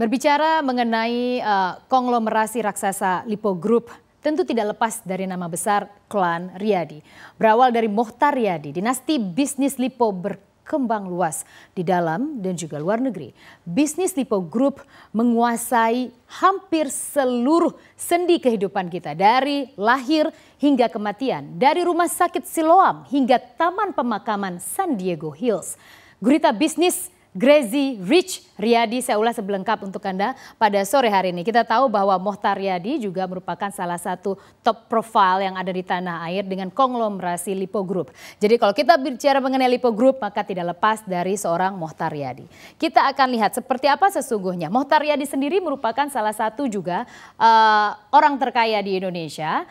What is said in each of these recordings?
Berbicara mengenai uh, konglomerasi raksasa Lipo Group, tentu tidak lepas dari nama besar klan Riyadi. Berawal dari Mohtar Riyadi, dinasti bisnis Lipo berkembang luas di dalam dan juga luar negeri. Bisnis Lipo Group menguasai hampir seluruh sendi kehidupan kita dari lahir hingga kematian, dari rumah sakit Siloam hingga taman pemakaman San Diego Hills. Gurita bisnis Grezi Rich Riyadi. Saya ulas sebelengkap untuk Anda pada sore hari ini. Kita tahu bahwa Mohtar Riyadi juga merupakan salah satu top profile yang ada di tanah air dengan konglomerasi Lipo Group. Jadi kalau kita bicara mengenai Lipo Group maka tidak lepas dari seorang Mohtar Riyadi. Kita akan lihat seperti apa sesungguhnya. Mohtar Riyadi sendiri merupakan salah satu juga uh, orang terkaya di Indonesia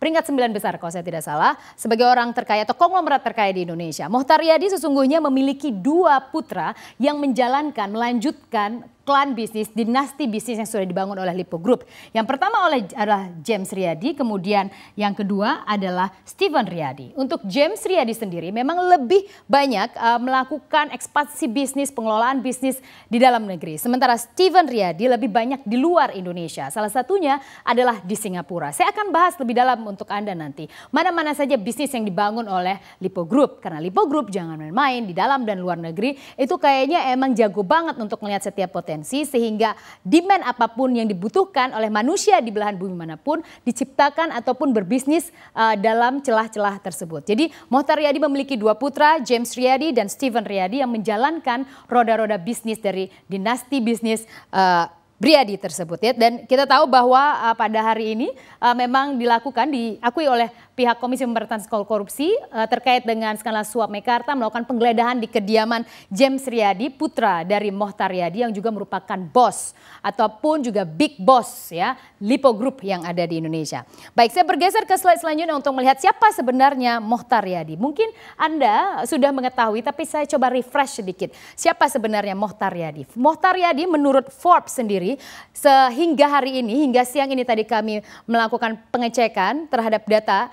peringkat sembilan besar kalau saya tidak salah sebagai orang terkaya atau konglomerat terkaya di Indonesia. Mohtar Yadi sesungguhnya memiliki dua putra yang menjalankan melanjutkan klan bisnis, dinasti bisnis yang sudah dibangun oleh Lipo Group. Yang pertama oleh adalah James Riyadi, kemudian yang kedua adalah Steven Riyadi. Untuk James Riyadi sendiri memang lebih banyak uh, melakukan ekspansi bisnis, pengelolaan bisnis di dalam negeri. Sementara Steven Riyadi lebih banyak di luar Indonesia. Salah satunya adalah di Singapura. Saya akan bahas lebih dalam untuk Anda nanti. Mana-mana saja bisnis yang dibangun oleh Lipo Group. Karena Lipo Group jangan main-main di dalam dan luar negeri. Itu kayaknya emang jago banget untuk melihat setiap potensi efisiensi sehingga demand apapun yang dibutuhkan oleh manusia di belahan bumi manapun diciptakan ataupun berbisnis uh, dalam celah-celah tersebut. Jadi Mohtar Riyadi memiliki dua putra, James Riyadi dan Steven Riyadi yang menjalankan roda-roda bisnis dari dinasti bisnis uh, eh, Briadi tersebut ya dan kita tahu bahwa uh, pada hari ini uh, memang dilakukan diakui oleh pihak Komisi Pemberantasan Korupsi uh, terkait dengan skandal suap Mekarta melakukan penggeledahan di kediaman James Riyadi, putra dari Mohtar Riyadi yang juga merupakan bos ataupun juga big boss ya Lipo Group yang ada di Indonesia. Baik, saya bergeser ke slide selanjutnya untuk melihat siapa sebenarnya Mohtar Riyadi. Mungkin Anda sudah mengetahui tapi saya coba refresh sedikit. Siapa sebenarnya Mohtar Riyadi? Mohtar Riyadi menurut Forbes sendiri sehingga hari ini hingga siang ini tadi kami melakukan pengecekan terhadap data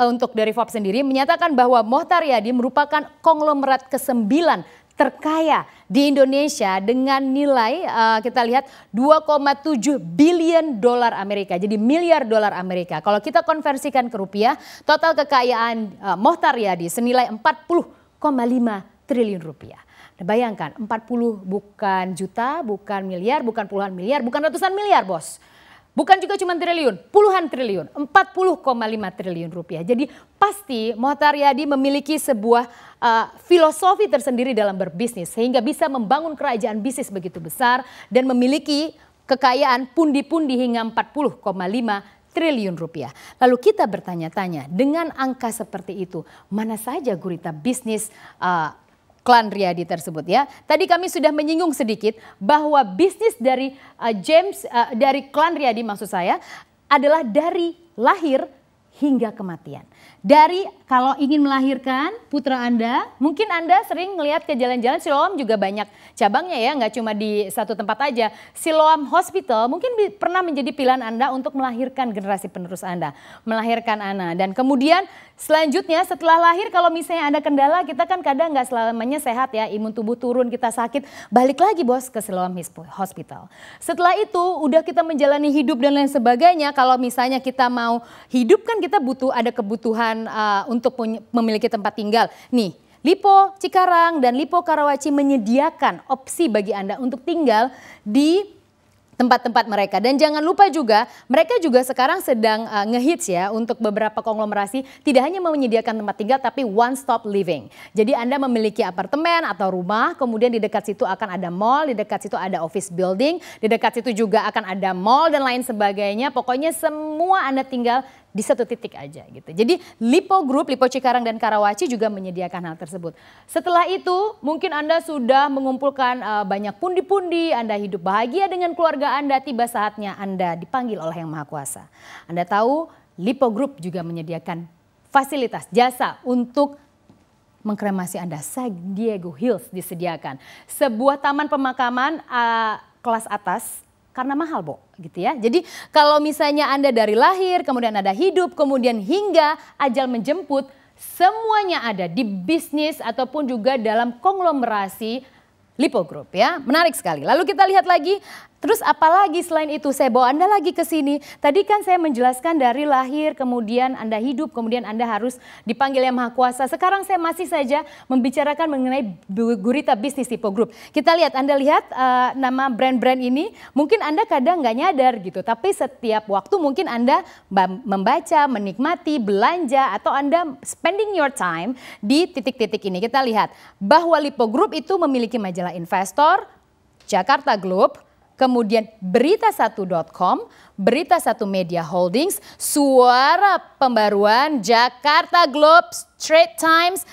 Eh, untuk dari Forbes sendiri menyatakan bahwa Mohtar Yadi merupakan konglomerat kesembilan terkaya di Indonesia dengan nilai uh, kita lihat 2,7 billion dolar Amerika. Jadi miliar dolar Amerika. Kalau kita konversikan ke rupiah, total kekayaan uh, Mohtar Yadi senilai 40,5 triliun rupiah. Nah, bayangkan 40 bukan juta, bukan miliar, bukan puluhan miliar, bukan ratusan miliar, Bos. Bukan juga cuma triliun, puluhan triliun, 40,5 triliun rupiah. Jadi pasti Mohtar Yadi memiliki sebuah uh, filosofi tersendiri dalam berbisnis sehingga bisa membangun kerajaan bisnis begitu besar dan memiliki kekayaan pundi-pundi hingga 40,5 triliun rupiah. Lalu kita bertanya-tanya dengan angka seperti itu, mana saja gurita bisnis uh, Klan Riyadi tersebut ya. Tadi kami sudah menyinggung sedikit bahwa bisnis dari uh, James uh, dari Klan Riyadi maksud saya adalah dari lahir hingga kematian. Dari kalau ingin melahirkan putra Anda, mungkin Anda sering melihat ke jalan-jalan Siloam juga banyak cabangnya ya, nggak cuma di satu tempat aja. Siloam Hospital mungkin pernah menjadi pilihan Anda untuk melahirkan generasi penerus Anda, melahirkan anak. Dan kemudian selanjutnya setelah lahir kalau misalnya ada kendala, kita kan kadang nggak selamanya sehat ya, imun tubuh turun, kita sakit, balik lagi bos ke Siloam Hospital. Setelah itu udah kita menjalani hidup dan lain sebagainya, kalau misalnya kita mau hidup kan kita kita butuh ada kebutuhan uh, untuk memiliki tempat tinggal. Nih, Lipo Cikarang dan Lipo Karawaci menyediakan opsi bagi Anda untuk tinggal di tempat-tempat mereka. Dan jangan lupa juga, mereka juga sekarang sedang uh, ngehits ya untuk beberapa konglomerasi tidak hanya menyediakan tempat tinggal tapi one stop living. Jadi Anda memiliki apartemen atau rumah, kemudian di dekat situ akan ada mall, di dekat situ ada office building, di dekat situ juga akan ada mall dan lain sebagainya. Pokoknya semua Anda tinggal di satu titik aja gitu. Jadi Lipo Group, Lipo Cikarang dan Karawaci juga menyediakan hal tersebut. Setelah itu mungkin Anda sudah mengumpulkan uh, banyak pundi-pundi, Anda hidup bahagia dengan keluarga Anda, tiba saatnya Anda dipanggil oleh Yang Maha Kuasa. Anda tahu Lipo Group juga menyediakan fasilitas jasa untuk mengkremasi Anda. San Diego Hills disediakan. Sebuah taman pemakaman uh, kelas atas karena mahal, Bo, gitu ya. Jadi kalau misalnya Anda dari lahir, kemudian Anda hidup, kemudian hingga ajal menjemput, semuanya ada di bisnis ataupun juga dalam konglomerasi Lipo Group ya. Menarik sekali. Lalu kita lihat lagi Terus apalagi selain itu saya bawa Anda lagi ke sini. Tadi kan saya menjelaskan dari lahir, kemudian Anda hidup, kemudian Anda harus dipanggil yang maha kuasa. Sekarang saya masih saja membicarakan mengenai gurita bisnis Tipo Group. Kita lihat, Anda lihat uh, nama brand-brand ini. Mungkin Anda kadang nggak nyadar gitu, tapi setiap waktu mungkin Anda membaca, menikmati, belanja, atau Anda spending your time di titik-titik ini. Kita lihat bahwa Lipo Group itu memiliki majalah investor, Jakarta Globe, kemudian berita1.com, Berita1 Media Holdings, Suara Pembaruan, Jakarta Globe, Straight Times.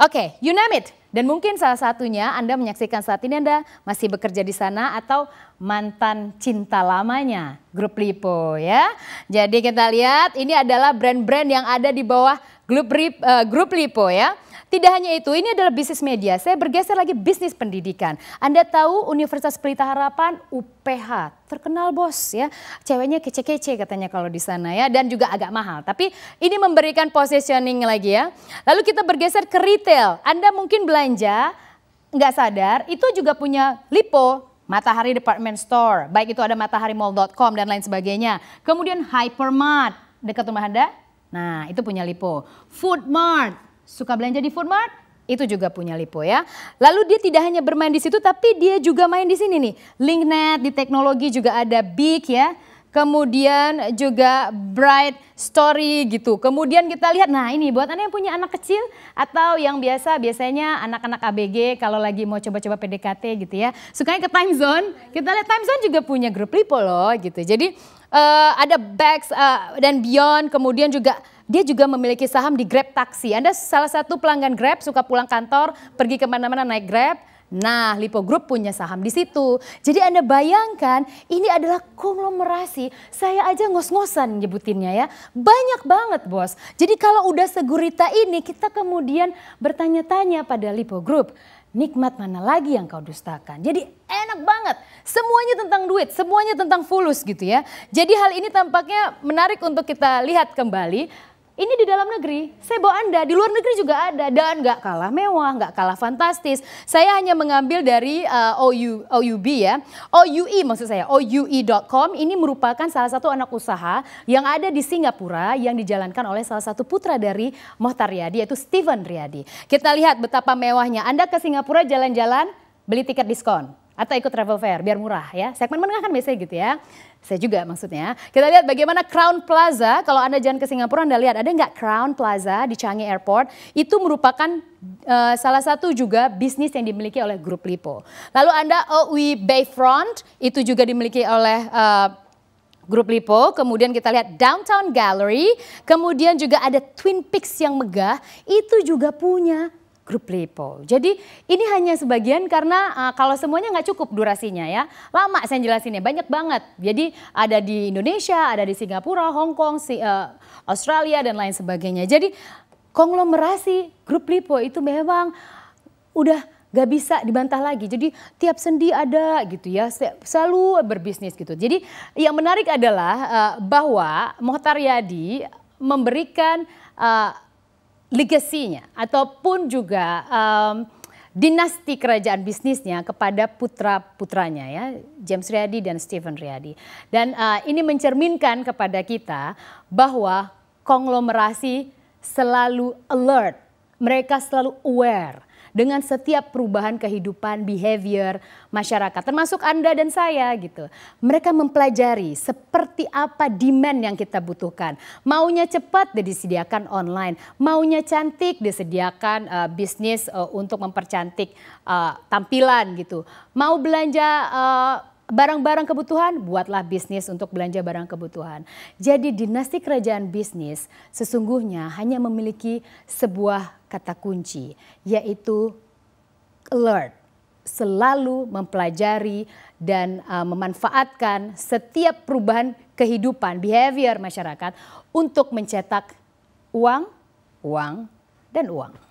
Oke, okay, you name it. Dan mungkin salah satunya Anda menyaksikan saat ini Anda masih bekerja di sana atau mantan cinta lamanya Grup Lipo ya. Jadi kita lihat ini adalah brand-brand yang ada di bawah Grup, Rip, uh, Grup Lipo ya. Tidak hanya itu, ini adalah bisnis media. Saya bergeser lagi bisnis pendidikan. Anda tahu Universitas Pelita Harapan UPH terkenal bos ya. Ceweknya kece-kece katanya kalau di sana ya dan juga agak mahal. Tapi ini memberikan positioning lagi ya. Lalu kita bergeser ke retail. Anda mungkin belanja nggak sadar itu juga punya lipo Matahari Department Store, baik itu ada Matahari mataharimall.com dan lain sebagainya. Kemudian Hypermart dekat rumah Anda. Nah, itu punya Lipo. Foodmart, suka belanja di Foodmart? Itu juga punya Lipo ya. Lalu dia tidak hanya bermain di situ tapi dia juga main di sini nih. Linknet di teknologi juga ada Big ya kemudian juga bright story gitu. Kemudian kita lihat, nah ini buat Anda yang punya anak kecil atau yang biasa biasanya anak-anak ABG kalau lagi mau coba-coba PDKT gitu ya. Sukanya ke time zone, kita lihat time zone juga punya grup lipo loh gitu. Jadi uh, ada Bags uh, eh, dan Beyond, kemudian juga dia juga memiliki saham di Grab Taxi. Anda salah satu pelanggan Grab, suka pulang kantor, pergi kemana-mana naik Grab. Nah, Lipo Group punya saham di situ. Jadi Anda bayangkan, ini adalah konglomerasi. Saya aja ngos-ngosan nyebutinnya ya. Banyak banget, Bos. Jadi kalau udah segurita ini, kita kemudian bertanya-tanya pada Lipo Group. Nikmat mana lagi yang kau dustakan? Jadi enak banget. Semuanya tentang duit, semuanya tentang fulus gitu ya. Jadi hal ini tampaknya menarik untuk kita lihat kembali ini di dalam negeri, saya bawa Anda, di luar negeri juga ada dan nggak kalah mewah, nggak kalah fantastis. Saya hanya mengambil dari uh, eh, OU, OUB ya, OUE maksud saya, OUE.com ini merupakan salah satu anak usaha yang ada di Singapura yang dijalankan oleh salah satu putra dari Mohtar Riyadi yaitu Steven Riyadi. Kita lihat betapa mewahnya. Anda ke Singapura jalan-jalan, beli tiket diskon atau ikut travel fair biar murah ya. Segmen menengah kan biasanya gitu ya. Saya juga maksudnya. Kita lihat bagaimana Crown Plaza. Kalau Anda jalan ke Singapura Anda lihat ada nggak Crown Plaza di Changi Airport. Itu merupakan uh, salah satu juga bisnis yang dimiliki oleh grup Lipo. Lalu Anda OUI Bayfront itu juga dimiliki oleh uh, Grup Lipo, kemudian kita lihat Downtown Gallery, kemudian juga ada Twin Peaks yang megah, itu juga punya grup Lipo. Jadi ini hanya sebagian karena uh, kalau semuanya nggak cukup durasinya ya. Lama saya jelasinnya, banyak banget. Jadi ada di Indonesia, ada di Singapura, Hong Kong, si, uh, Australia dan lain sebagainya. Jadi konglomerasi grup Lipo itu memang udah gak bisa dibantah lagi. Jadi tiap sendi ada gitu ya, selalu berbisnis gitu. Jadi yang menarik adalah uh, bahwa Mohtar Yadi memberikan uh, legasinya ataupun juga um, dinasti kerajaan bisnisnya kepada putra putranya ya James Riyadi dan Stephen Riyadi dan uh, ini mencerminkan kepada kita bahwa konglomerasi selalu alert mereka selalu aware dengan setiap perubahan kehidupan, behavior masyarakat, termasuk Anda dan saya gitu. Mereka mempelajari seperti apa demand yang kita butuhkan. Maunya cepat disediakan online, maunya cantik disediakan uh, bisnis uh, untuk mempercantik uh, tampilan gitu. Mau belanja uh, barang-barang kebutuhan, buatlah bisnis untuk belanja barang kebutuhan. Jadi dinasti kerajaan bisnis sesungguhnya hanya memiliki sebuah kata kunci, yaitu alert. Selalu mempelajari dan uh, memanfaatkan setiap perubahan kehidupan, behavior masyarakat untuk mencetak uang, uang, dan uang.